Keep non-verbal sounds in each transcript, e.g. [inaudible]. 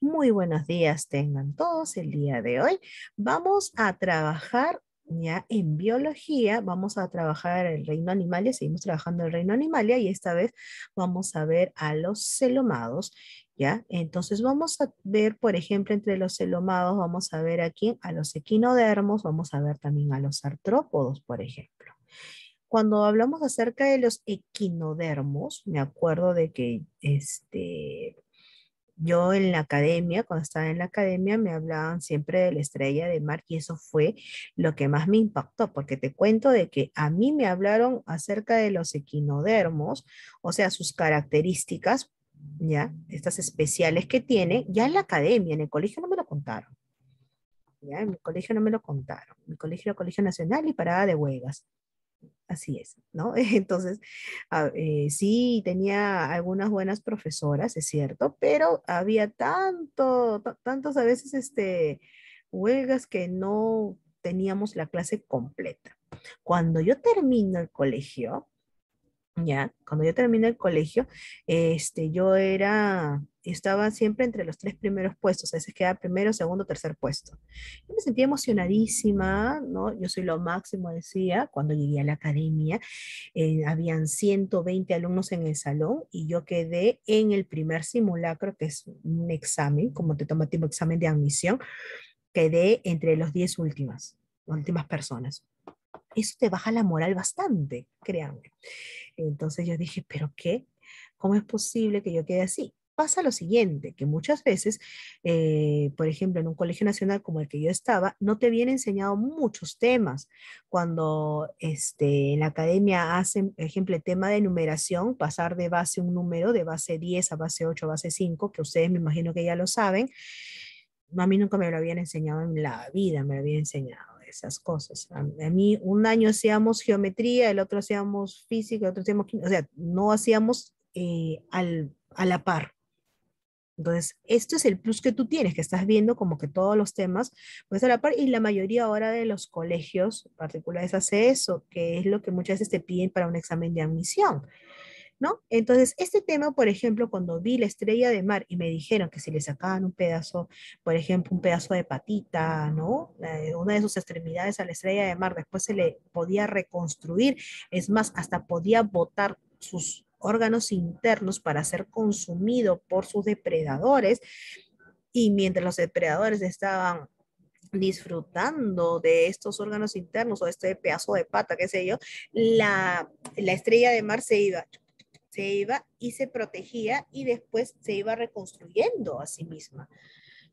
Muy buenos días tengan todos el día de hoy. Vamos a trabajar ya en biología, vamos a trabajar el reino animalia, seguimos trabajando el reino animalia y esta vez vamos a ver a los celomados, ¿ya? Entonces vamos a ver, por ejemplo, entre los celomados vamos a ver aquí a los equinodermos, vamos a ver también a los artrópodos, por ejemplo. Cuando hablamos acerca de los equinodermos, me acuerdo de que este, yo en la academia, cuando estaba en la academia, me hablaban siempre de la estrella de mar y eso fue lo que más me impactó, porque te cuento de que a mí me hablaron acerca de los equinodermos, o sea, sus características, ya, estas especiales que tiene, ya en la academia, en el colegio no me lo contaron. Ya, en mi colegio no me lo contaron. Mi colegio era Colegio Nacional y Parada de Huelgas así es, ¿no? [laughs] Entonces, ah, eh, sí, tenía algunas buenas profesoras, es cierto, pero había tanto, tantos a veces, este, huelgas que no teníamos la clase completa. Cuando yo termino el colegio, ya, cuando yo terminé el colegio, este, yo era estaba siempre entre los tres primeros puestos, a veces quedaba primero, segundo, tercer puesto. Yo me sentía emocionadísima, ¿no? Yo soy lo máximo, decía, cuando llegué a la academia, eh, habían 120 alumnos en el salón y yo quedé en el primer simulacro, que es un examen, como te toma tiempo examen de admisión, quedé entre los 10 últimas, últimas personas. Eso te baja la moral bastante, créanme. Entonces yo dije, ¿pero qué? ¿Cómo es posible que yo quede así? pasa lo siguiente, que muchas veces, eh, por ejemplo, en un colegio nacional como el que yo estaba, no te habían enseñado muchos temas. Cuando este, en la academia hacen, por ejemplo, el tema de numeración, pasar de base un número, de base 10 a base 8 a base 5, que ustedes me imagino que ya lo saben, a mí nunca me lo habían enseñado en la vida, me lo habían enseñado esas cosas. A, mí un año hacíamos geometría, el otro hacíamos física, el otro hacíamos, o sea, no hacíamos eh, al, a la par. Entonces, esto es el plus que tú tienes, que estás viendo como que todos los temas pues a la par y la mayoría ahora de los colegios particulares hace eso, que es lo que muchas veces te piden para un examen de admisión. ¿No? Entonces, este tema, por ejemplo, cuando vi la estrella de mar y me dijeron que si le sacaban un pedazo, por ejemplo, un pedazo de patita, ¿no? una de sus extremidades a la estrella de mar, después se le podía reconstruir, es más, hasta podía botar sus órganos internos para ser consumido por sus depredadores. Y mientras los depredadores estaban disfrutando de estos órganos internos o este pedazo de pata, qué sé yo, la, estrella de mar se iba, se iba y se protegía y después se iba reconstruyendo a sí misma.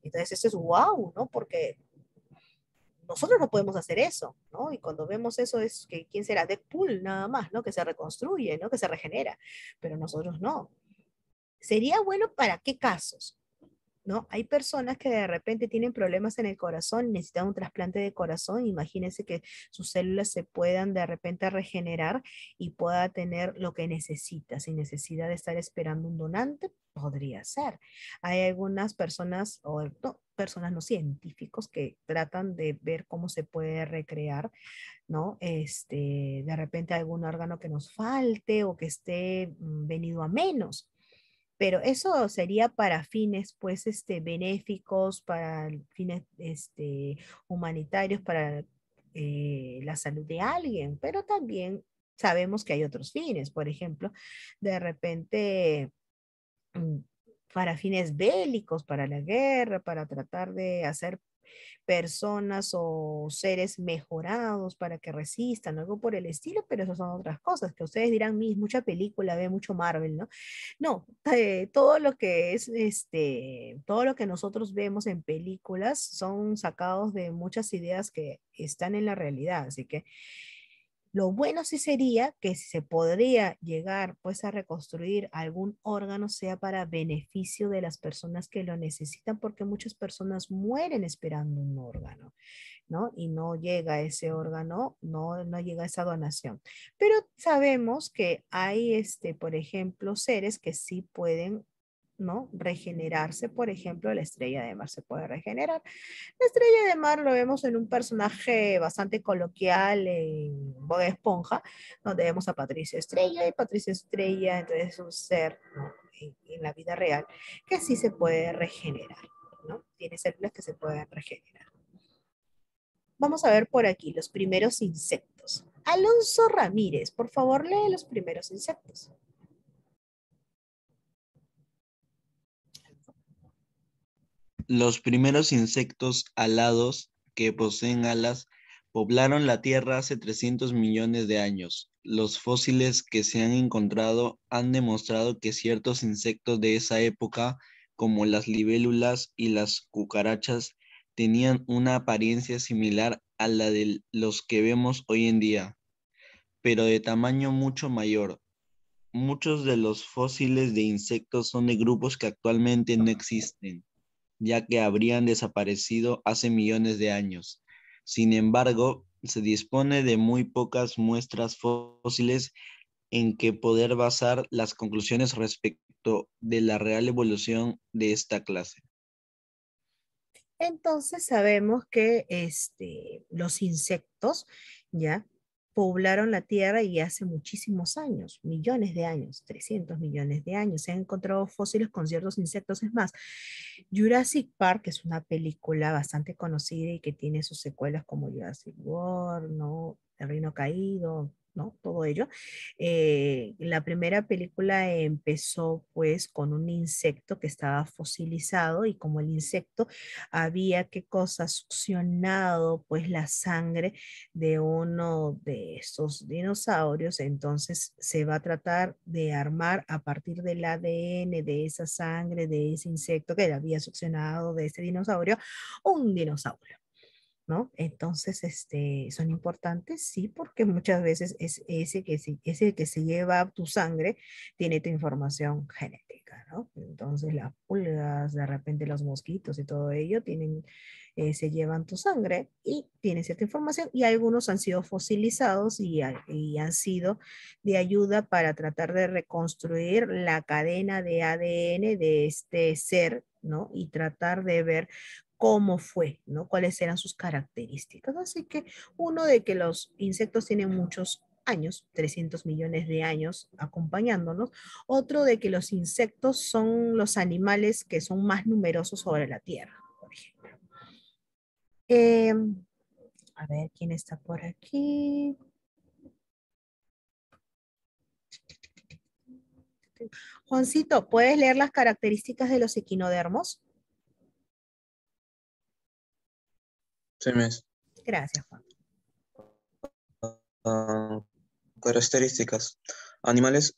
Entonces, eso es wow, ¿no? Porque nosotros no podemos hacer eso, ¿no? Y cuando vemos eso es que quién será Deadpool nada más, ¿no? Que se reconstruye, ¿no? Que se regenera, pero nosotros no. Sería bueno para qué casos? ¿no? Hay personas que de repente tienen problemas en el corazón, necesitan un trasplante de corazón, imagínense que sus células se puedan de repente regenerar y pueda tener lo que necesita, sin necesidad de estar esperando un donante, podría ser. Hay algunas personas, o personas no científicos que tratan de ver cómo se puede recrear, ¿no? Este, de repente algún órgano que nos falte o que esté mm, venido a menos pero eso sería para fines pues este benéficos para fines este humanitarios para eh, la salud de alguien pero también sabemos que hay otros fines por ejemplo de repente mm, para fines bélicos para la guerra para tratar de hacer personas o seres mejorados para que resistan, algo por el estilo, pero esas son otras cosas que ustedes dirán, mis, mucha película, ve mucho Marvel, ¿no? No, eh, todo lo que es, este, todo lo que nosotros vemos en películas son sacados de muchas ideas que están en la realidad, así que lo bueno sí sería que se podría llegar pues a reconstruir algún órgano sea para beneficio de las personas que lo necesitan porque muchas personas mueren esperando un órgano, ¿no? Y no llega ese órgano, no, no llega esa donación. Pero sabemos que hay, este, por ejemplo, seres que sí pueden ¿no? Regenerarse, por ejemplo, la estrella de mar se puede regenerar. La estrella de mar lo vemos en un personaje bastante coloquial en Boda Esponja, donde vemos a Patricia Estrella y Patricia Estrella, entonces es un ser en, la vida real que sí se puede regenerar, ¿no? Tiene células que se pueden regenerar. Vamos a ver por aquí los primeros insectos. Alonso Ramírez, por favor, lee los primeros insectos. Los primeros insectos alados que poseen alas poblaron la Tierra hace 300 millones de años. Los fósiles que se han encontrado han demostrado que ciertos insectos de esa época, como las libélulas y las cucarachas, tenían una apariencia similar a la de los que vemos hoy en día, pero de tamaño mucho mayor. Muchos de los fósiles de insectos son de grupos que actualmente no existen ya que habrían desaparecido hace millones de años. Sin embargo, se dispone de muy pocas muestras fósiles en que poder basar las conclusiones respecto de la real evolución de esta clase. Entonces sabemos que este, los insectos, ¿ya? poblaron la Tierra y hace muchísimos años, millones de años, 300 millones de años. Se han encontrado fósiles con ciertos insectos. Es más, Jurassic Park es una película bastante conocida y que tiene sus secuelas como Jurassic World, ¿no? El Reino Caído, todo ello. Eh, la primera película empezó pues con un insecto que estaba fosilizado y como el insecto había que cosa succionado pues la sangre de uno de estos dinosaurios, entonces se va a tratar de armar a partir del ADN de esa sangre, de ese insecto que había succionado de ese dinosaurio, un dinosaurio. ¿no? Entonces, este, son importantes, sí, porque muchas veces es ese que, ese que se lleva tu sangre tiene tu información genética, ¿no? Entonces, las pulgas, de repente los mosquitos y todo ello tienen, eh, se llevan tu sangre y tienen cierta información y algunos han sido fosilizados y, y han sido de ayuda para tratar de reconstruir la cadena de ADN de este ser ¿no? Y tratar de ver cómo fue, ¿no? Cuáles eran sus características. Así que uno de que los insectos tienen muchos años, 300 millones de años acompañándonos. Otro de que los insectos son los animales que son más numerosos sobre la Tierra, por ejemplo. Em, a ver, ¿quién está por aquí? Juancito, ¿puedes leer las características de los equinodermos? Gracias, Juan. Ah, características. Animales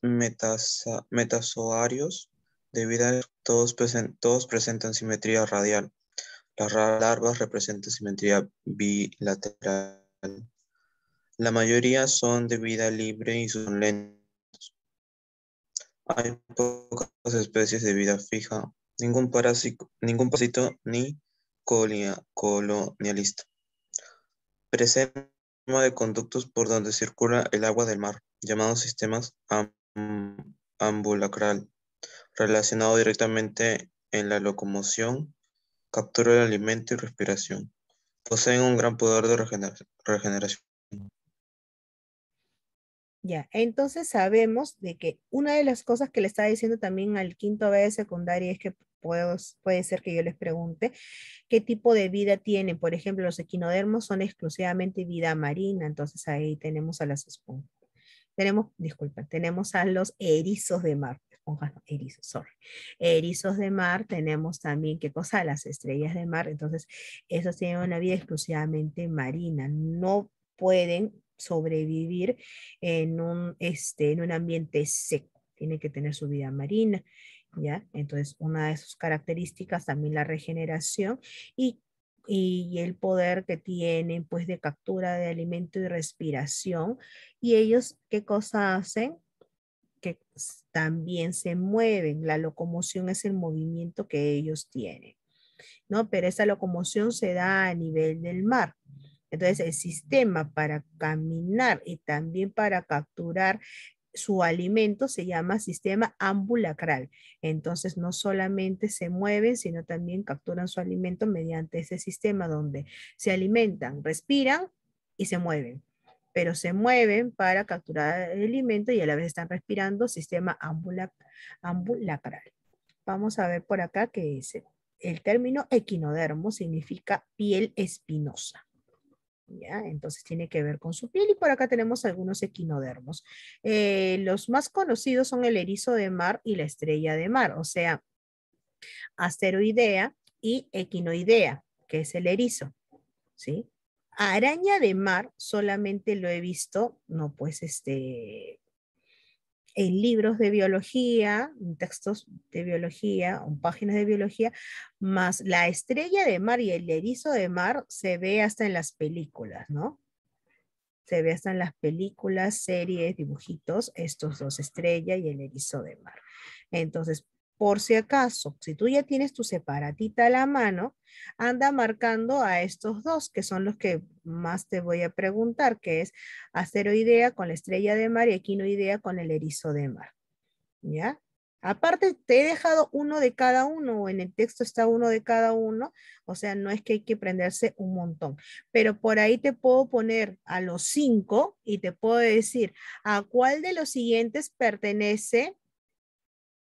metazoarios de vida, todos, todos presentan simetría radial. Las larvas representan simetría bilateral. La mayoría son de vida libre y son lentos. Hay pocas especies de vida fija. Ningún, parásito, ningún parásito ni colonialista. Presenta de conductos por donde circula el agua del mar, llamados sistemas ambulacral, relacionado directamente en la locomoción, captura de alimento y respiración. Poseen un gran poder de regeneración. Ya, entonces sabemos de que una de las cosas que le estaba diciendo también al quinto B de secundaria es que puede ser que yo les pregunte qué tipo de vida tienen. Por ejemplo, los equinodermos son exclusivamente vida marina, entonces ahí tenemos a las esponjas. Tenemos, disculpen, tenemos a los erizos de mar, esponjas no, erizos, sorry. Erizos de mar, tenemos también, ¿qué cosa? Las estrellas de mar, entonces esos tienen una vida exclusivamente marina, no pueden sobrevivir en un, este, en un ambiente seco, tienen que tener su vida marina. Entonces, una de sus características también la regeneración y, el poder que tienen, pues, de captura de alimento y respiración. Y ellos, ¿qué cosa hacen? que también se mueven. La locomoción es el movimiento que ellos tienen, ¿no? Pero esa locomoción se da a nivel del mar. Entonces, el sistema para caminar y también para capturar su alimento se llama sistema ambulacral. Entonces, no solamente se mueven, sino también capturan su alimento mediante ese sistema donde se alimentan, respiran y se mueven. Pero se mueven para capturar el alimento y a la vez están respirando sistema ambulacral. Vamos a ver por acá qué es El término equinodermo significa piel espinosa. Entonces tiene que ver con su piel y por acá tenemos algunos equinodermos. Eh, los más conocidos son el erizo de mar y la estrella de mar, o sea, asteroidea y equinoidea, que es el erizo, ¿sí? Araña de mar solamente lo he visto, no, pues este, en libros de biología, textos de biología, en páginas de biología, más la estrella de mar y el erizo de mar se ve hasta en las películas, ¿no? Se ve hasta en las películas, series, dibujitos, estos dos, estrella y el erizo de mar. Entonces, por si acaso, si tú ya tienes tu separatita a la mano, anda marcando a estos dos, que son los que más te voy a preguntar, que es asteroidea con la estrella de mar y equinoidea con el erizo de mar. ¿Ya? Aparte, te he dejado uno de cada uno, o en el texto está uno de cada uno, o sea, no es que hay que prenderse un montón, pero por ahí te puedo poner a los cinco y te puedo decir a cuál de los siguientes pertenece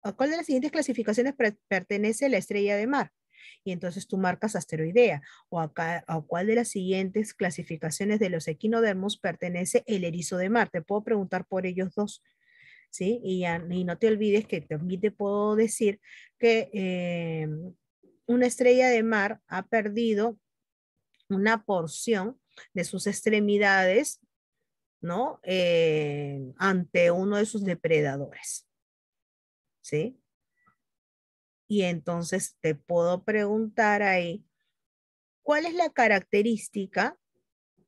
¿a cuál de las siguientes clasificaciones pertenece la estrella de mar? Y entonces tú marcas asteroidea. O a cuál de las siguientes clasificaciones de los equinodermos pertenece el erizo de mar. Te puedo preguntar por ellos dos. ¿Sí? Y, no te olvides que también te puedo decir que em, una estrella de mar ha perdido una porción de sus extremidades, ¿no? Eh, ante uno de sus depredadores. Y entonces te puedo preguntar ahí, ¿cuál es la característica?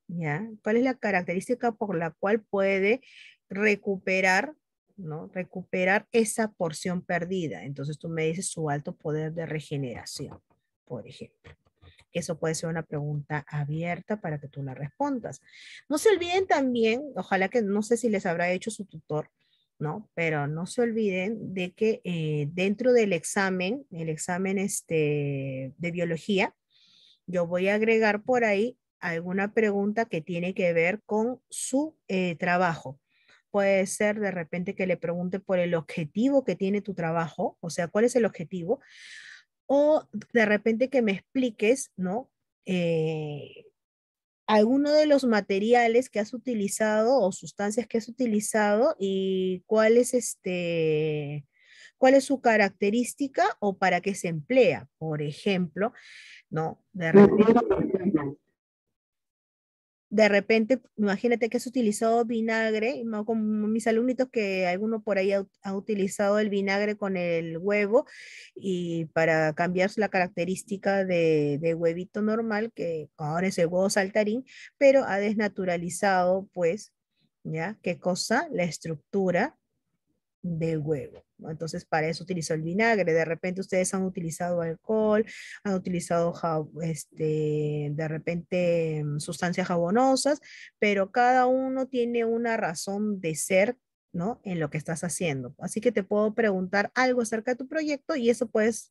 ¿Ya? ¿Cuál es la característica por la cual puede recuperar, ¿no? Recuperar esa porción perdida. Entonces tú me dices su alto poder de regeneración, por ejemplo. Eso puede ser una pregunta abierta para que tú la respondas. No se olviden también, ojalá que no sé si les habrá hecho su tutor, ¿no? Pero no se olviden de que eh, dentro del examen, el examen este, de biología, yo voy a agregar por ahí alguna pregunta que tiene que ver con su eh, trabajo. Puede ser de repente que le pregunte por el objetivo que tiene tu trabajo, o sea, cuál es el objetivo, o de repente que me expliques, ¿no? Eh, alguno de los materiales que has utilizado o sustancias que has utilizado y cuál es este cuál es su característica o para qué se emplea, por ejemplo, ¿no? De de repente, imagínate que has utilizado vinagre, como mis alumnitos que alguno por ahí ha, utilizado el vinagre con el huevo y para cambiar la característica de, de, huevito normal, que ahora es el huevo saltarín, pero ha desnaturalizado, pues, ¿ya? ¿Qué cosa? La estructura de huevo. Entonces, para eso utilizo el vinagre. De repente ustedes han utilizado alcohol, han utilizado este, de repente mm, sustancias jabonosas, pero cada uno tiene una razón de ser ¿no? En lo que estás haciendo. Así que te puedo preguntar algo acerca de tu proyecto y eso pues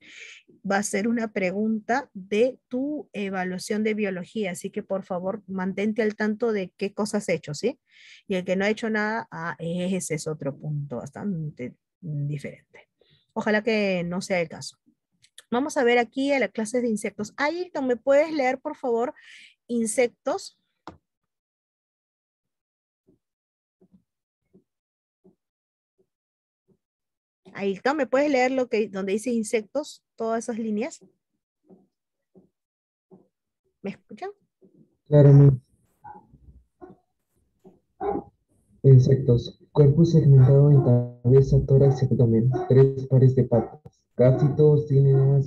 va a ser una pregunta de tu evaluación de biología. Así que por favor mantente al tanto de qué cosas has hecho, ¿sí? Y el que no ha hecho nada, ah, ese es otro punto bastante diferente. Ojalá que no sea el caso. Vamos a ver aquí a la clase de insectos. Ailton, ¿me puedes leer por favor insectos? Ahí, ¿me puedes leer lo que, donde dice insectos? Todas esas líneas. ¿Me escuchan? Claro, Insectos. Cuerpo segmentado en cabeza, tórax y abdomen. Tres pares de patas. Casi todos tienen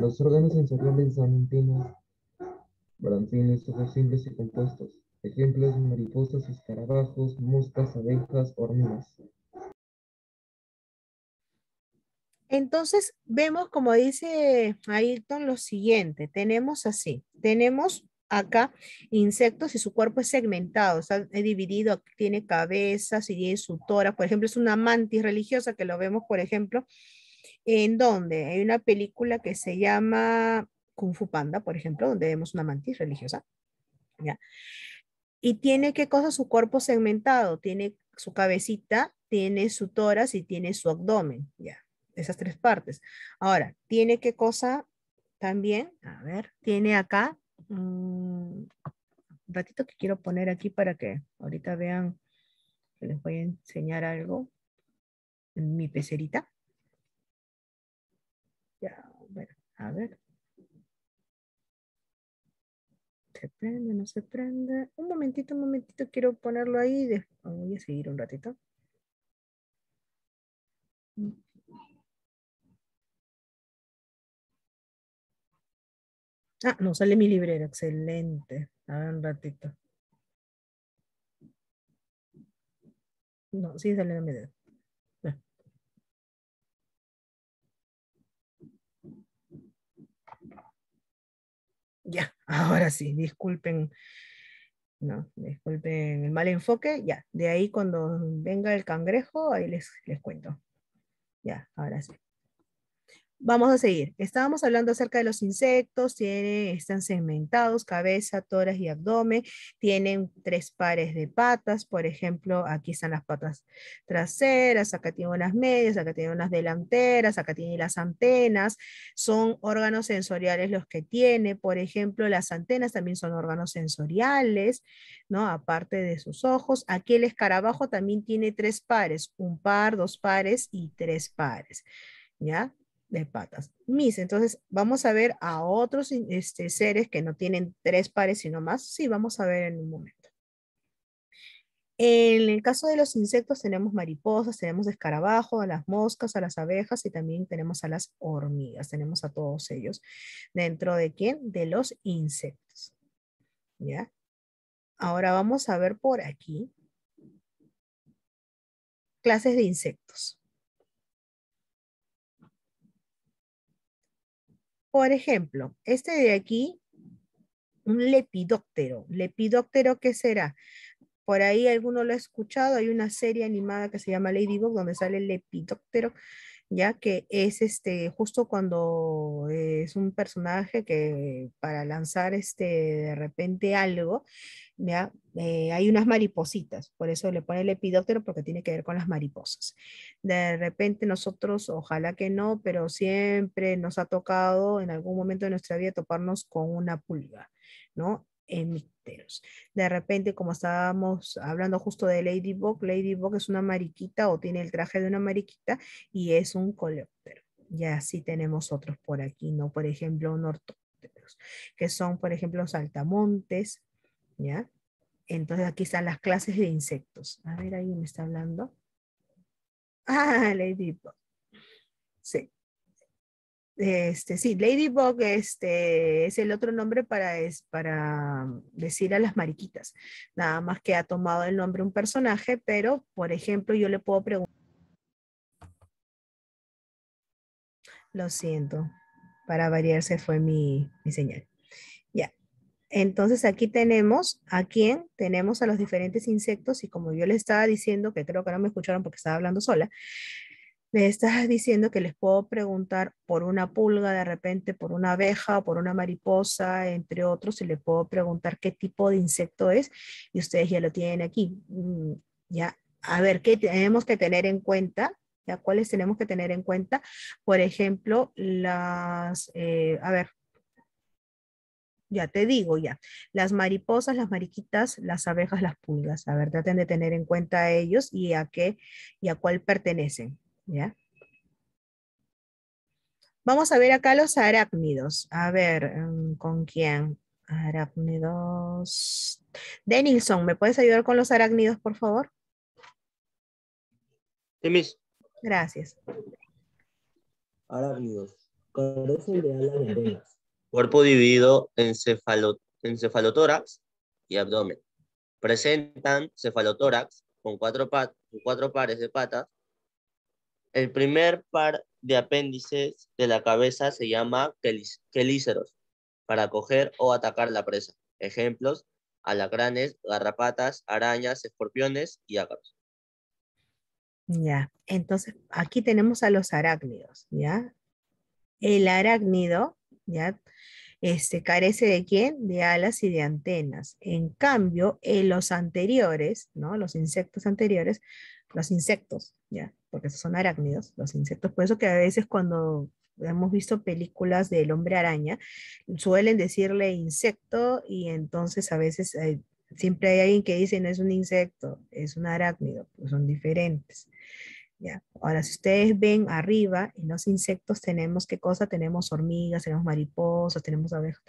Los órganos sensoriales son antenas, brancines, ojos simples y compuestos. Ejemplos: mariposas, escarabajos, moscas, abejas, hormigas. Entonces vemos, como dice Ailton, lo siguiente. Tenemos así, tenemos acá insectos y su cuerpo es segmentado, está dividido, tiene cabezas y tiene su tora. Por ejemplo, es una mantis religiosa que lo vemos, por ejemplo, en donde hay una película que se llama Kung Fu Panda, por ejemplo, donde vemos una mantis religiosa. ¿ya? Y tiene qué cosa su cuerpo segmentado, tiene su cabecita, tiene su tórax y tiene su abdomen, ¿ya? esas tres partes. Ahora, ¿tiene qué cosa también? A ver, tiene acá un mm, ratito que quiero poner aquí para que ahorita vean que les voy a enseñar algo en mi pecerita. Ya, bueno, a ver. Se prende, no se prende. Un momentito, un momentito, quiero ponerlo ahí. Voy a seguir un ratito. Ah, no, sale mi librero, excelente. A ver un ratito. No, sí sale la mi Ya, ahora sí, disculpen. No, disculpen el mal enfoque. Ya, de ahí cuando venga el cangrejo, ahí les, les cuento. Ya, ahora sí. Vamos a seguir. Estábamos hablando acerca de los insectos, están segmentados, cabeza, tórax y abdomen, tienen tres pares de patas, por ejemplo, aquí están las patas traseras, acá tienen las medias, acá tienen unas delanteras, acá tienen las antenas, son órganos sensoriales los que tiene, por ejemplo, las antenas también son órganos sensoriales, ¿no? Aparte de sus ojos, aquí el escarabajo también tiene tres pares, un par, dos pares y tres pares, ¿ya? de patas. Mis, entonces vamos a ver a otros este, seres que no tienen tres pares sino más. Sí, vamos a ver en un momento. En el caso de los insectos tenemos mariposas, tenemos escarabajos, a las moscas, a las abejas y también tenemos a las hormigas. Tenemos a todos ellos. ¿Dentro de quién? De los insectos. ¿Ya? Ahora vamos a ver por aquí clases de insectos. Por ejemplo, este de aquí, un lepidóptero. ¿Lepidóptero qué será? Por ahí alguno lo ha escuchado, hay una serie animada que se llama Ladybug donde sale el lepidóptero, ya que es este justo cuando es un personaje que para lanzar este de repente algo ¿ya? Eh, hay unas maripositas, por eso le pone el epidóptero porque tiene que ver con las mariposas. De repente nosotros, ojalá que no, pero siempre nos ha tocado en algún momento de nuestra vida toparnos con una pulga, ¿no? En De repente, como estábamos hablando justo de Ladybug, Ladybug es una mariquita o tiene el traje de una mariquita y es un coleóptero. Y así tenemos otros por aquí, ¿no? Por ejemplo, un que son, por ejemplo, saltamontes, entonces aquí están las clases de insectos. A ver, ahí me está hablando. Ah, Ladybug. Sí. Este, sí, Ladybug este, es el otro nombre para, es, para decir a las mariquitas. Nada más que ha tomado el nombre un personaje, pero, por ejemplo, yo le puedo preguntar. Lo siento. Para variarse fue mi señal. Entonces aquí tenemos a quién, tenemos a los diferentes insectos y como yo les estaba diciendo, que creo que no me escucharon porque estaba hablando sola, me estaba diciendo que les puedo preguntar por una pulga de repente, por una abeja, o por una mariposa, entre otros, y les puedo preguntar qué tipo de insecto es y ustedes ya lo tienen aquí. Mm, ya, a ver, ¿qué tenemos que tener en cuenta? ¿Ya cuáles tenemos que tener en cuenta? Por ejemplo, las, eh, a ver, ya te digo, ya. Las mariposas, las mariquitas, las abejas, las pulgas. A ver, traten de tener en cuenta a ellos y a qué y a cuál pertenecen. ¿Ya? Vamos a ver acá los arácnidos. A ver, em, ¿con quién? Arácnidos. Denilson, ¿me puedes ayudar con los arácnidos, por favor? Sí, Miss. Gracias. Arácnidos. Cuerpo dividido en cefalotórax y abdomen. Presentan cefalotórax con cuatro, cuatro pares de patas. El primer par de apéndices de la cabeza se llama quelíceros para coger o atacar la presa. Ejemplos, alacranes, garrapatas, arañas, escorpiones y ácaros. Ya, entonces aquí tenemos a los arácnidos, ¿ya? El arácnido ¿ya? Este, carece de quién? De alas y de antenas. En cambio, en los anteriores, ¿no? Los insectos anteriores, los insectos, ¿ya? Porque son arácnidos, los insectos. Por eso que a veces cuando hemos visto películas del hombre araña, suelen decirle insecto y entonces a veces siempre hay alguien que dice no es un insecto, es un arácnido, pues son diferentes. Ahora, si ustedes ven arriba, en los insectos tenemos, ¿qué cosa? Tenemos hormigas, tenemos mariposas, tenemos abejas,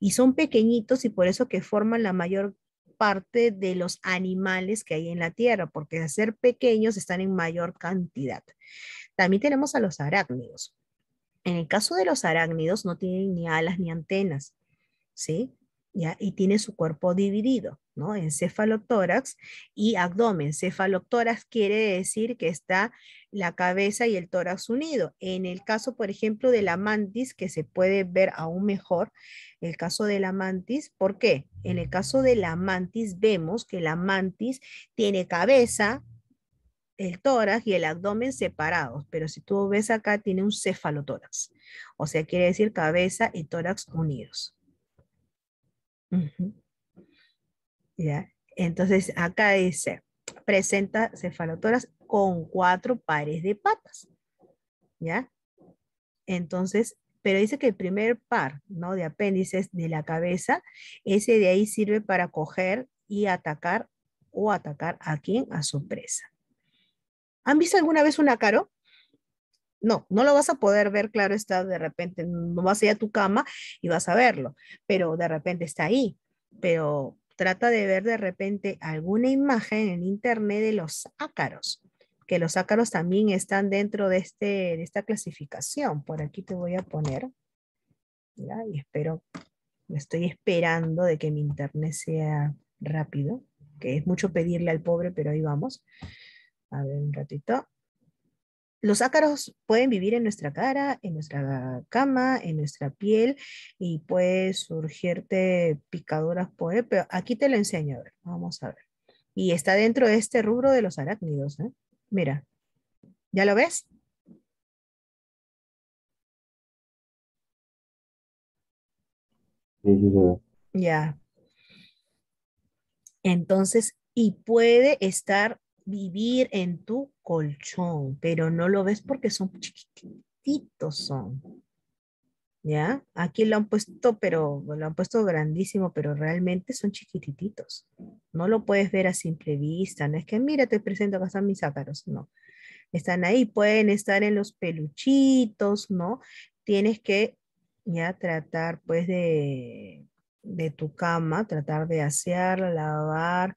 Y son pequeñitos y por eso que forman la mayor parte de los animales que hay en la Tierra, porque al ser pequeños están en mayor cantidad. También tenemos a los arácnidos. En el caso de los arácnidos no tienen ni alas ni antenas, ¿sí? ¿Ya? Y tiene su cuerpo dividido. ¿no? cefalotórax y abdomen. Cefalotórax quiere decir que está la cabeza y el tórax unidos. En el caso, por ejemplo, de la mantis, que se puede ver aún mejor, el caso de la mantis, ¿por qué? En el caso de la mantis vemos que la mantis tiene cabeza, el tórax y el abdomen separados, pero si tú ves acá tiene un cefalotórax, o sea, quiere decir cabeza y tórax unidos. ¿ya? Entonces, acá dice, presenta cefalotoras con cuatro pares de patas, ¿ya? Entonces, pero dice que el primer par, ¿no? De apéndices de la cabeza, ese de ahí sirve para coger y atacar o atacar a quien, a su presa. ¿Han visto alguna vez un ácaro? No, no lo vas a poder ver, claro está, de repente no vas a ir a tu cama y vas a verlo, pero de repente está ahí. Pero trata de ver de repente alguna imagen en internet de los ácaros, que los ácaros también están dentro de, este, esta clasificación. Por aquí te voy a poner, y espero, estoy esperando de que mi internet sea rápido, que es mucho pedirle al pobre, pero ahí vamos. A ver un ratito los ácaros pueden vivir en nuestra cara, en nuestra cama, en nuestra piel y puede surgirte picaduras pero aquí te lo enseño, a ver, vamos a ver. Y está dentro de este rubro de los arácnidos, ¿eh? Mira, ¿ya lo ves? Ya. Entonces, y puede estar vivir en tu colchón, pero no lo ves porque son chiquititos son. ¿Ya? Aquí lo han puesto, pero lo han puesto grandísimo, pero realmente son chiquitititos, No lo puedes ver a simple vista. No es que, mira, te presento, acá están mis ácaros. No. Están ahí, pueden estar en los peluchitos, ¿no? Tienes que ya tratar, pues, de, de tu cama, tratar de asearla, lavar,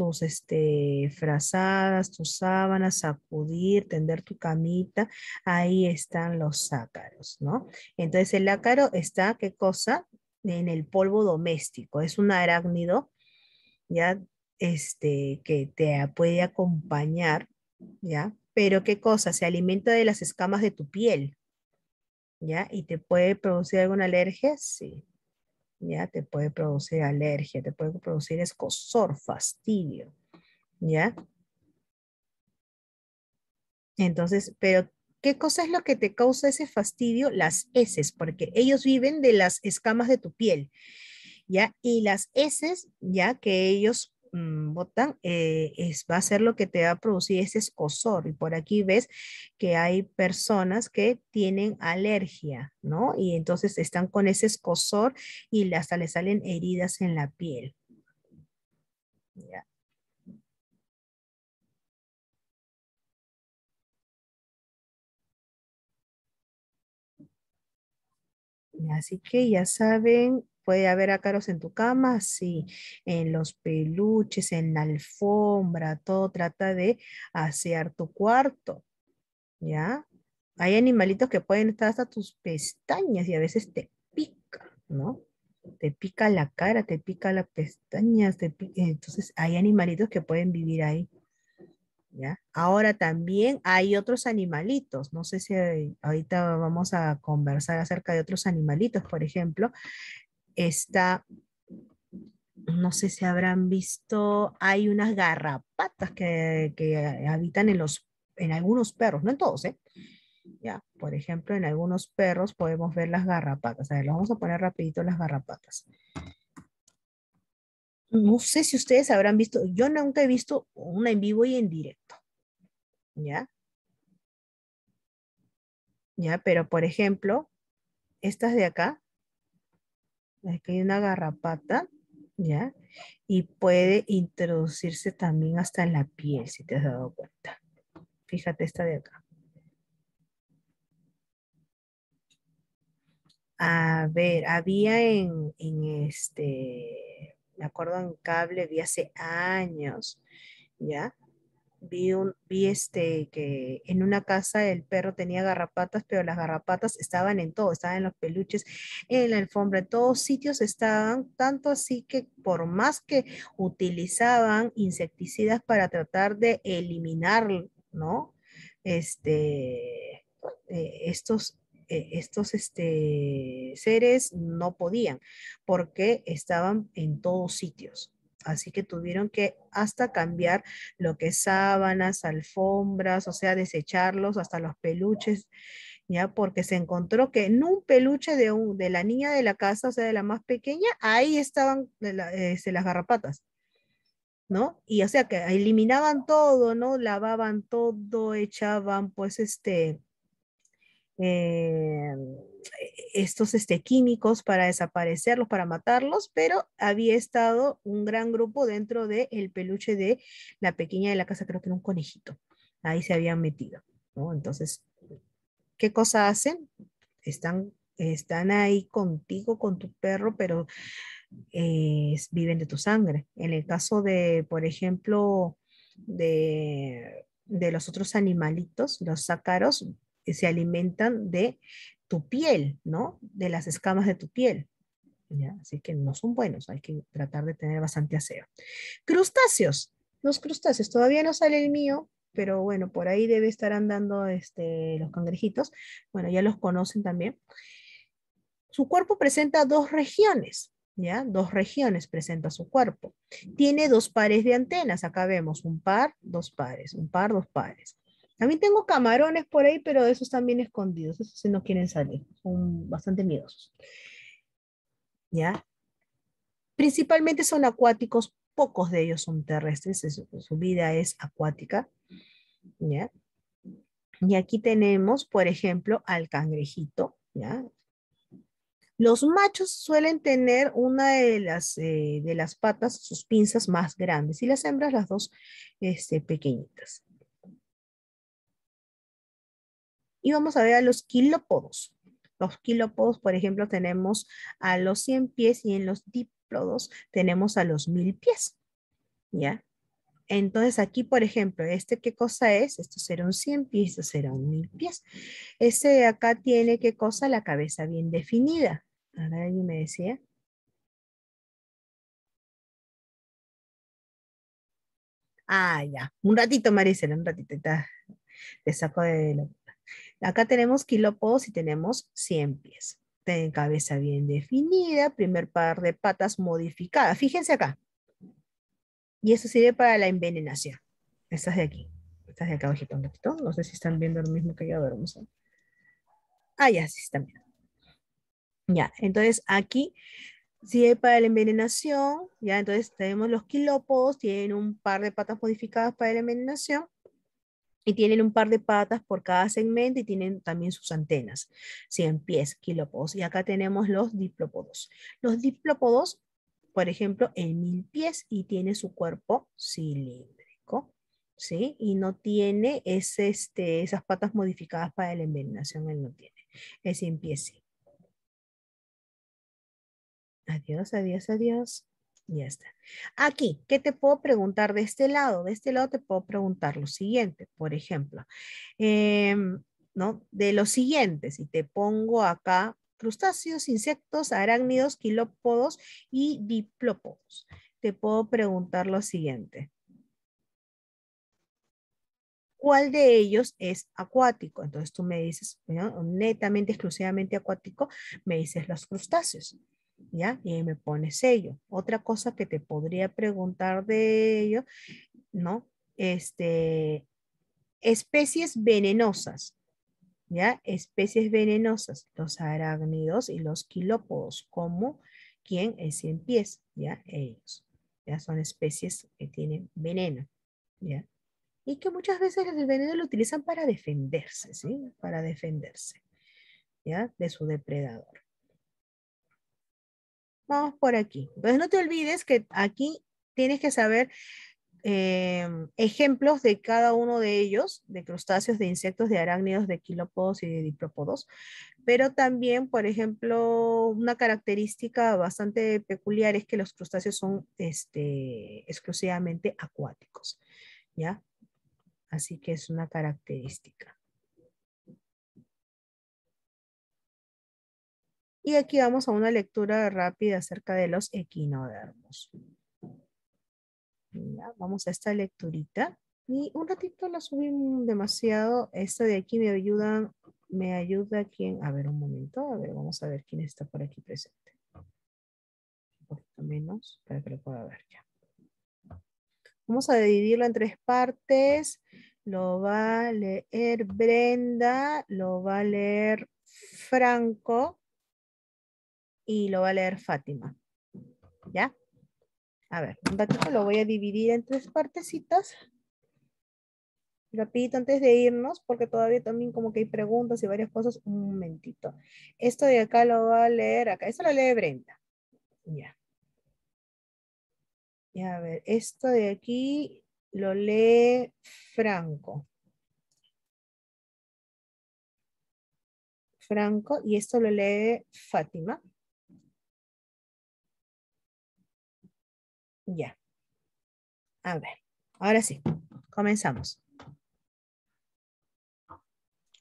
tus este, frazadas, tus sábanas, sacudir, tender tu camita, ahí están los ácaros, ¿no? Entonces el ácaro está, ¿qué cosa? En el polvo doméstico, es un arácnido, ¿ya? Este, que te puede acompañar, ¿ya? Pero ¿qué cosa? Se alimenta de las escamas de tu piel, ¿ya? Y te puede producir alguna alergia, sí. ¿ya? Te puede producir alergia, te puede producir escosor, fastidio, ¿ya? Entonces, pero ¿qué cosa es lo que te causa ese fastidio? Las heces, porque ellos viven de las escamas de tu piel, ¿ya? Y las heces, ¿ya? Que ellos Mm, botan eh, es, va a ser lo que te va a producir ese escosor. Y por aquí ves que hay personas que tienen alergia, ¿no? Y entonces están con ese escosor y hasta le salen heridas en la piel. Así que ya saben, Puede haber ácaros en tu cama, sí, en los peluches, en la alfombra, todo trata de asear tu cuarto, ¿ya? Hay animalitos que pueden estar hasta tus pestañas y a veces te pica, ¿no? Te pica la cara, te pica las pestañas, entonces hay animalitos que pueden vivir ahí. ¿Ya? Ahora también hay otros animalitos, no sé si ahorita vamos a conversar acerca de otros animalitos, por ejemplo, está, no sé si habrán visto, hay unas garrapatas que, habitan en, los, en algunos perros, no en todos, ¿eh? Ya, por ejemplo, en algunos perros podemos ver las garrapatas. A ver, vamos a poner rapidito las garrapatas. No sé si ustedes habrán visto, yo nunca he visto una en vivo y en directo. ¿Ya? ¿Ya? Pero, por ejemplo, estas de acá, Aquí hay una garrapata, ¿ya? Y puede introducirse también hasta en la piel, si te has dado cuenta. Fíjate esta de acá. A ver, había en, en este, me acuerdo en cable, vi hace años, ¿ya? vi, este, que en una casa el perro tenía garrapatas, pero las garrapatas estaban en todo, estaban en los peluches, en la alfombra, en todos sitios estaban, tanto así que por más que utilizaban insecticidas para tratar de eliminar, ¿no? Este, eh, estos, eh, este, seres no podían porque estaban en todos sitios. Así que tuvieron que hasta cambiar lo que es sábanas, alfombras, o sea, desecharlos, hasta los peluches, ya, porque se encontró que en un peluche de, un, de la niña de la casa, o sea, de la más pequeña, ahí estaban este, las garrapatas. ¿no? Y o sea que eliminaban todo, ¿no? Lavaban todo, echaban pues este, eh, estos este, químicos para desaparecerlos, para matarlos, pero había estado un gran grupo dentro del peluche de la pequeña de la casa, creo que era un conejito. Ahí se habían metido. ¿no? Entonces, ¿qué cosa hacen? Están, están ahí contigo, con tu perro, pero eh, viven de tu sangre. En el caso de, por ejemplo, de, de los otros animalitos, los ácaros, se alimentan de tu piel, ¿no? De las escamas de tu piel. Así que no son buenos, hay que tratar de tener bastante aseo. Crustáceos, los crustáceos, todavía no sale el mío, pero bueno, por ahí debe estar andando este, los cangrejitos. Bueno, ya los conocen también. Su cuerpo presenta dos regiones, ¿ya? Dos regiones presenta su cuerpo. Tiene dos pares de antenas, acá vemos un par, dos pares, un par, dos pares. También tengo camarones por ahí, pero esos también escondidos, esos no quieren salir, son bastante miedosos. ¿Ya? Principalmente son acuáticos, pocos de ellos son terrestres, su vida es acuática. Y aquí tenemos, por ejemplo, al cangrejito, Los machos suelen tener una de las, eh, de las patas, sus pinzas más grandes, y las hembras las dos este, pequeñitas. Y vamos a ver a los quilópodos. Los quilópodos, por ejemplo, tenemos a los 100 pies y en los diplodos tenemos a los 1000 pies. ¿Ya? Entonces aquí, por ejemplo, este qué cosa es, esto será un 100 pies, esto será un 1000 pies. Este acá tiene qué cosa, la cabeza bien definida. Ahora alguien me decía. Ah, ya. Un ratito, Maricela, un ratito. Te saco de... Acá tenemos quilópodos y tenemos 100 pies. Tienen cabeza bien definida, primer par de patas modificadas. Fíjense acá. Y eso sirve para la envenenación. Estas de aquí. Estas de acá, ojito, un No sé si están viendo lo mismo que yo. vamos a Ah, ya, sí están viendo. Ya, entonces aquí sirve para la envenenación. Ya, entonces tenemos los quilópodos, tienen un par de patas modificadas para la envenenación y tienen un par de patas por cada segmento y tienen también sus antenas, 100 pies, kilópodos. Y acá tenemos los diplópodos. Los diplópodos, por ejemplo, en mil pies y tiene su cuerpo cilíndrico, ¿sí? Y no tiene este, esas patas modificadas para la envenenación, él no tiene. Es 100 pies, Adiós, adiós, adiós está. Aquí, ¿qué te puedo preguntar de este lado? De este lado te puedo preguntar lo siguiente, por ejemplo. Em, ¿no? De los siguientes, si te pongo acá crustáceos, insectos, arácnidos, quilópodos y diplópodos. Te puedo preguntar lo siguiente. ¿Cuál de ellos es acuático? Entonces tú me dices, netamente, exclusivamente acuático, me dices los crustáceos. ¿ya? Y me pones sello. Otra cosa que te podría preguntar de ello, ¿no? Este, especies venenosas, ¿ya? Especies venenosas, los arácnidos y los quilópodos, como quien es en pies, ¿ya? Ellos, ¿ya? Son especies que tienen veneno, ¿ya? Y que muchas veces el veneno lo utilizan para defenderse, ¿sí? Para defenderse, ¿ya? De su depredador. Vamos por aquí. Entonces no te olvides que aquí tienes que saber em, ejemplos de cada uno de ellos, de crustáceos, de insectos, de arácnidos, de quilópodos y de diprópodos, pero también, por ejemplo, una característica bastante peculiar es que los crustáceos son este, exclusivamente acuáticos, ¿ya? Así que es una característica. Y aquí vamos a una lectura rápida acerca de los equinodermos. vamos a esta lecturita. Y un ratito la subí demasiado. Esta de aquí me ayudan, me ayuda quien, a ver un momento, a ver, vamos a ver quién está por aquí presente. Un poquito menos para que lo pueda ver ya. Vamos a dividirlo en tres partes. Lo va a leer Brenda, lo va a leer Franco y lo va a leer Fátima. ¿Ya? A ver, un ratito lo voy a dividir en tres partecitas. Rapidito, antes de irnos, porque todavía también como que hay preguntas y varias cosas, un momentito. Esto de acá lo va a leer acá. Esto lo lee Brenda. Ya. Y a ver, esto de aquí lo lee Franco. Franco y esto lo lee Fátima. Ya. A ver, ahora sí, comenzamos.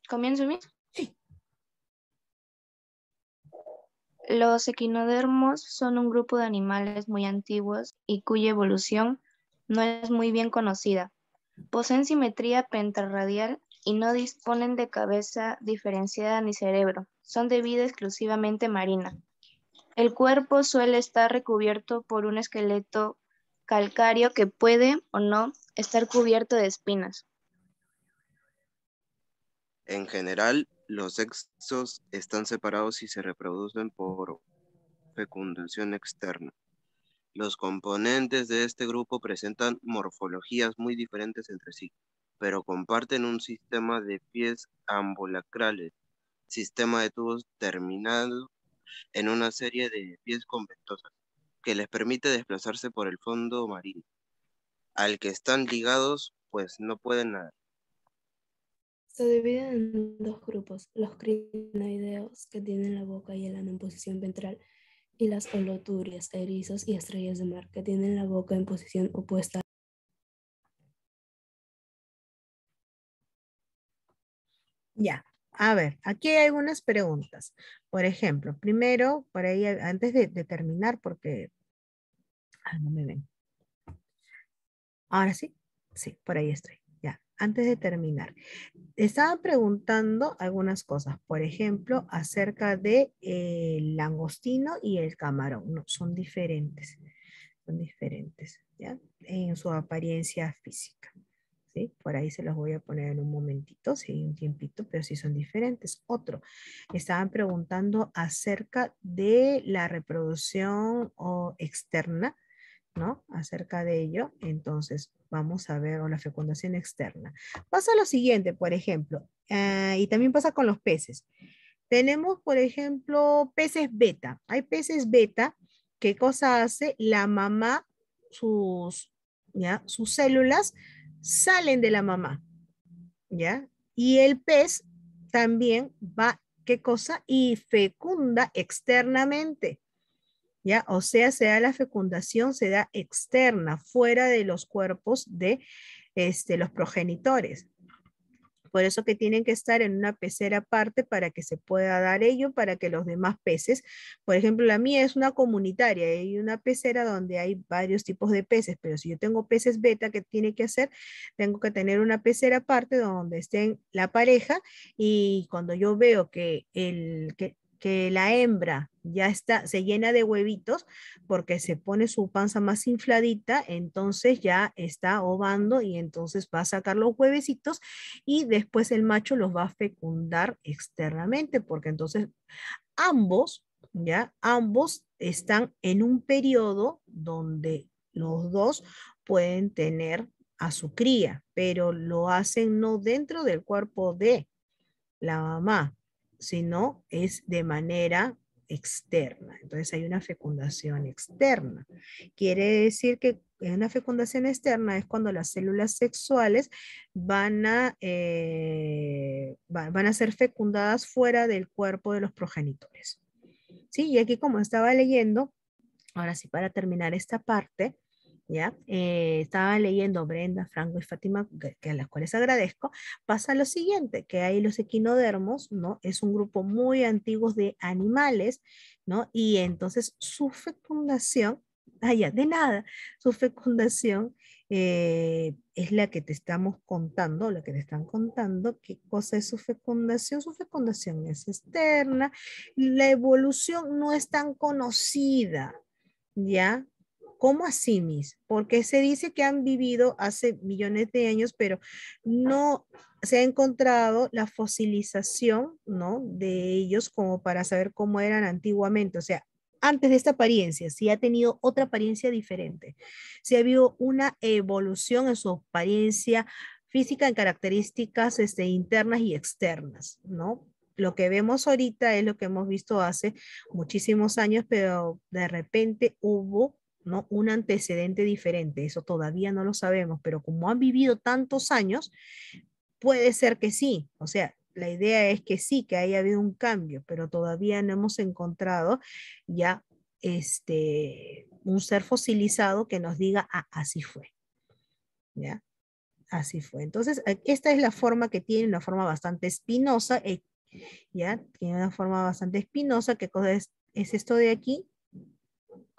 ¿Comienzo Sí. Los equinodermos son un grupo de animales muy antiguos y cuya evolución no es muy bien conocida. Poseen simetría pentarradial y no disponen de cabeza diferenciada ni cerebro. Son de vida exclusivamente marina. El cuerpo suele estar recubierto por un esqueleto calcáreo que puede o no estar cubierto de espinas. En general, los sexos están separados y se reproducen por fecundación externa. Los componentes de este grupo presentan morfologías muy diferentes entre sí, pero comparten un sistema de pies ambulacrales, sistema de tubos terminados, en una serie de pies con ventosas que les permite desplazarse por el fondo marino, al que están ligados pues no pueden nadar. Se dividen en dos grupos, los crinoideos que tienen la boca y el ano en posición ventral y las holoturias, erizos y estrellas de mar que tienen la boca en posición opuesta A ver, aquí hay algunas preguntas. Por ejemplo, primero, por ahí, antes de, terminar, porque... Ah, no me ven. Ahora sí, sí, por ahí estoy. Ya, antes de terminar. Estaba preguntando algunas cosas, por ejemplo, acerca del de, eh, el langostino y el camarón. No, son diferentes. Son diferentes, ¿ya? En su apariencia física. Por ahí se los voy a poner en un momentito, si un tiempito, pero si son diferentes. Otro, estaban preguntando acerca de la reproducción externa, ¿no? Acerca de ello, entonces vamos a ver, o la fecundación externa. Pasa lo siguiente, por ejemplo, ah, y también pasa con los peces. Tenemos, por ejemplo, peces beta. Hay peces beta. ¿Qué cosa hace? La mamá, sus, sus células salen de la mamá, ¿ya? Y el pez también va, ¿qué cosa? Y fecunda externamente, ¿ya? O sea, se da la fecundación, se da externa, fuera de los cuerpos de este, los progenitores. Por eso que tienen que estar en una pecera aparte para que se pueda dar ello, para que los demás peces, por ejemplo, la mía es una comunitaria, hay una pecera donde hay varios tipos de peces, pero si yo tengo peces beta, que tiene que hacer? Tengo que tener una pecera aparte donde estén la pareja y cuando yo veo que, el, que que la hembra ya está, se llena de huevitos porque se pone su panza más infladita, entonces ya está ovando y entonces va a sacar los huevecitos y después el macho los va a fecundar externamente porque entonces ambos, ya, ambos están en un periodo donde los dos pueden tener a su cría, pero lo hacen no dentro del cuerpo de la mamá, sino es de manera externa. Entonces hay una fecundación externa. Quiere decir que una fecundación externa es cuando las células sexuales eh, van a, ser fecundadas fuera del cuerpo de los progenitores. Sí, y aquí como estaba leyendo, ahora sí para terminar esta parte, ¿ya? Eh, estaba leyendo Brenda, Franco y Fátima, que, a las cuales agradezco, pasa lo siguiente, que hay los equinodermos, ¿no? Es un grupo muy antiguo de animales, ¿no? Y entonces su fecundación, allá ah, de nada, su fecundación eh, es la que te estamos contando, la que te están contando, qué cosa es su fecundación. Su fecundación es externa, la evolución no es tan conocida, ¿ya? ¿Cómo así, mis? Porque se dice que han vivido hace millones de años, pero no se ha encontrado la fosilización, ¿no? De ellos como para saber cómo eran antiguamente, o sea, antes de esta apariencia, si ha tenido otra apariencia diferente, si ha habido una evolución en su apariencia física, en características este, internas y externas, ¿no? Lo que vemos ahorita es lo que hemos visto hace muchísimos años, pero de repente hubo ¿no? un antecedente diferente. Eso todavía no lo sabemos, pero como han vivido tantos años, puede ser que sí. O sea, la idea es que sí, que haya habido un cambio, pero todavía no hemos encontrado ya este, un ser fosilizado que nos diga, ah, así fue. ¿Ya? Así fue. Entonces, e, esta es la forma que tiene, una forma bastante espinosa, eh, ¿ya? Tiene una forma bastante espinosa, ¿qué cosa es esto de aquí?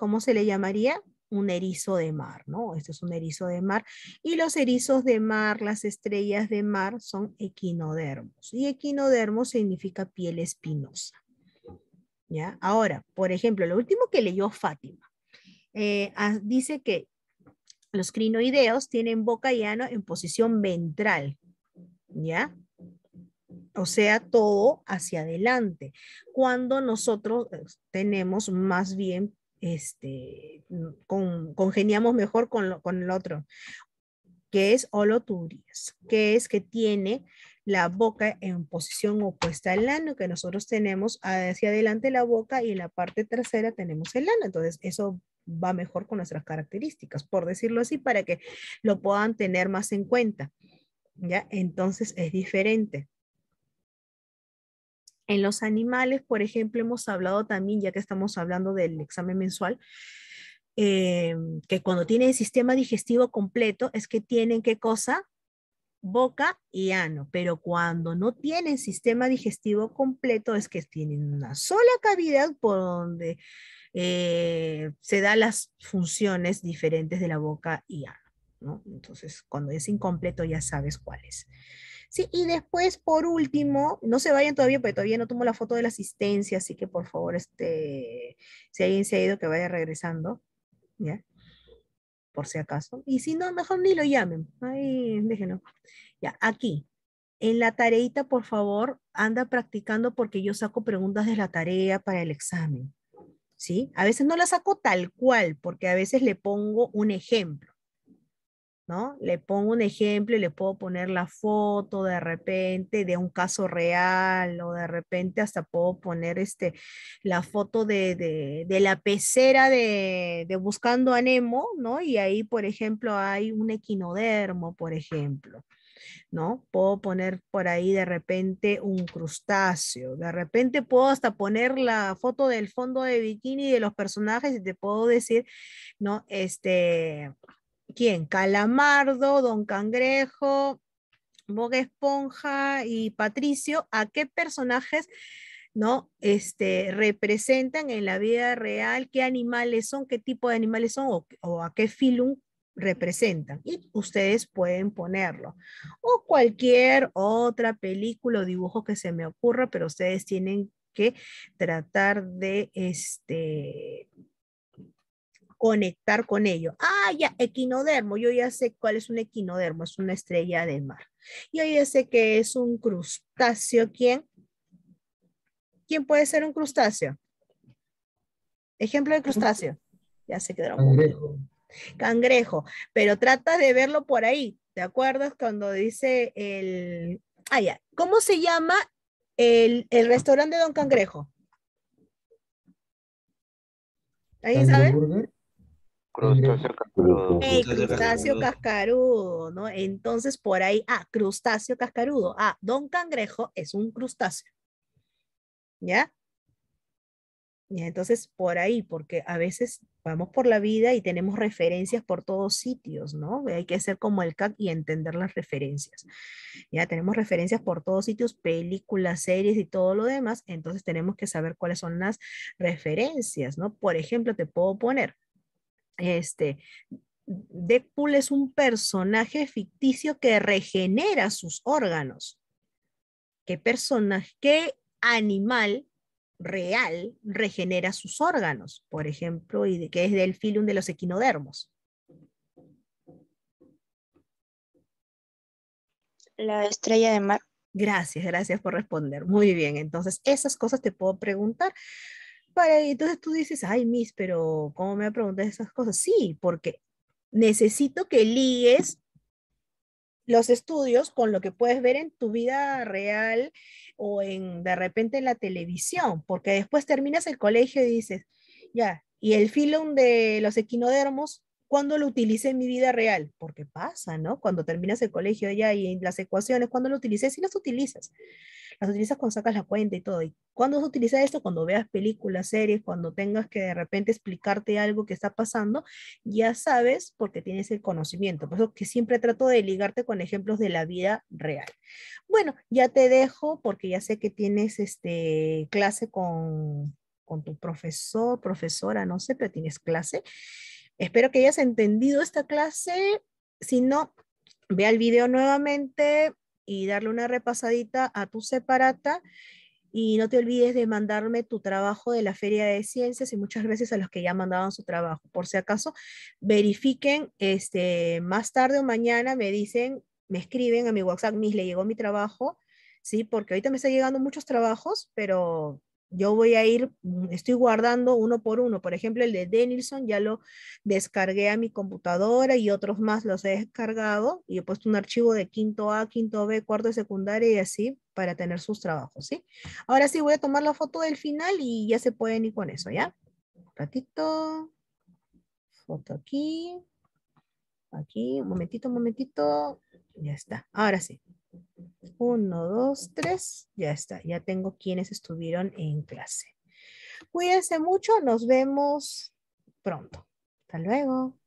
¿cómo se le llamaría? Un erizo de mar, ¿no? Este es un erizo de mar. Y los erizos de mar, las estrellas de mar, son equinodermos. Y equinodermos significa piel espinosa. ¿Ya? Ahora, por ejemplo, lo último que leyó Fátima, eh, ah, dice que los crinoideos tienen boca y ano en posición ventral, ¿ya? O sea, todo hacia adelante, cuando nosotros eh, tenemos más bien este, mm, con, congeniamos mejor con, lo, con el otro, que es holoturias, que es que tiene la boca en posición opuesta al lano que nosotros tenemos hacia adelante la boca y en la parte trasera tenemos el lano Entonces, eso va mejor con nuestras características, por decirlo así, para que lo puedan tener más en cuenta. ¿Ya? Entonces, es diferente. En los animales, por ejemplo, hemos hablado también, ya que estamos hablando del examen mensual, eh, que cuando tienen sistema digestivo completo es que tienen qué cosa? Boca y ano, pero cuando no tienen sistema digestivo completo es que tienen una sola cavidad por donde eh, se dan las funciones diferentes de la boca y ano. Entonces, cuando es incompleto ya sabes cuál es. Sí, y después, por último, no se vayan todavía, porque todavía no tomo la foto de la asistencia, así que por favor, este, si alguien se ha ido, que vaya regresando, ¿ya? Por si acaso. Y si no, mejor ni lo llamen. Ay, déjenlo. Ya, aquí. En la tareita, por favor, anda practicando porque yo saco preguntas de la tarea para el examen. ¿Sí? A veces no las saco tal cual, porque a veces le pongo un ejemplo. ¿no? Le pongo un ejemplo y le puedo poner la foto de repente de un caso real o de repente hasta puedo poner este, la foto de, la pecera de, de, Buscando a Nemo, ¿no? Y ahí, por ejemplo, hay un equinodermo, por ejemplo. ¿No? Puedo poner por ahí de repente un crustáceo, de repente puedo hasta poner la foto del fondo de bikini de los personajes y te puedo decir, ¿no? Este, ¿Quién? Calamardo, Don Cangrejo, Boga Esponja y Patricio, ¿a qué personajes ¿no? Este, representan en la vida real, qué animales son, qué tipo de animales son o, o, a qué filum representan. Y ustedes pueden ponerlo. O cualquier otra película o dibujo que se me ocurra, pero ustedes tienen que tratar de este, conectar con ello. Ah, ya, equinodermo, yo ya sé cuál es un equinodermo, es una estrella de mar. Y ya sé que es un crustáceo, ¿quién? ¿Quién puede ser un crustáceo? Ejemplo de crustáceo. Ya se quedaron. Cangrejo. Cangrejo, pero trata de verlo por ahí, ¿te acuerdas cuando dice el... Ah, ya, ¿cómo se llama el, el restaurante de Don Cangrejo? ¿Ahí sabe? Eh, crustáceo cascarudo. cascarudo, ¿no? Entonces por ahí, ah, crustáceo cascarudo. Ah, don cangrejo es un crustáceo. ¿Ya? entonces por ahí, porque a veces vamos por la vida y tenemos referencias por todos sitios, ¿no? Hay que ser como el CAC y entender las referencias. Ya tenemos referencias por todos sitios, películas, series y todo lo demás, entonces tenemos que saber cuáles son las referencias, ¿no? Por ejemplo, te puedo poner, este, Deadpool es un personaje ficticio que regenera sus órganos. ¿Qué personaje, qué animal real regenera sus órganos? Por ejemplo, y de, que es del filum de los equinodermos. La estrella de mar. Gracias, gracias por responder. Muy bien, entonces esas cosas te puedo preguntar entonces tú dices, ay, Miss, pero ¿cómo me preguntas esas cosas? Sí, porque necesito que ligues los estudios con lo que puedes ver en tu vida real o en de repente en la televisión, porque después terminas el colegio y dices, ya, y el filón de los equinodermos, ¿cuándo lo utilicé en mi vida real? Porque pasa, ¿no? Cuando terminas el colegio ya y las ecuaciones, ¿cuándo lo utilicé? Si las utilizas las utilizas cuando sacas la cuenta y todo. ¿Y cuándo se utiliza esto? Cuando veas películas, series, cuando tengas que de repente explicarte algo que está pasando, ya sabes porque tienes el conocimiento. Por eso que siempre trato de ligarte con ejemplos de la vida real. Bueno, ya te dejo porque ya sé que tienes este, clase con, con tu profesor, profesora, no sé, pero tienes clase. Espero que hayas entendido esta clase. Si no, vea el video nuevamente, y darle una repasadita a tu separata. Y no te olvides de mandarme tu trabajo de la Feria de Ciencias y muchas gracias a los que ya mandaban su trabajo. Por si acaso, verifiquen este, más tarde o mañana, me dicen, me escriben a mi WhatsApp, Miss, le llegó mi trabajo, ¿sí? Porque ahorita me están llegando muchos trabajos, pero yo voy a ir, mm, estoy guardando uno por uno. Por ejemplo, el de Denilson ya lo descargué a mi computadora y otros más los he descargado y he puesto un archivo de quinto A, quinto B, cuarto de secundaria y así para tener sus trabajos, ¿sí? Ahora sí voy a tomar la foto del final y ya se pueden ir con eso, ¿ya? Un ratito. Foto aquí. Aquí, un momentito, un momentito. Ya está. Ahora sí. Uno, dos, tres. Ya está. Ya tengo quienes estuvieron en clase. Cuídense mucho. Nos vemos pronto. Hasta luego.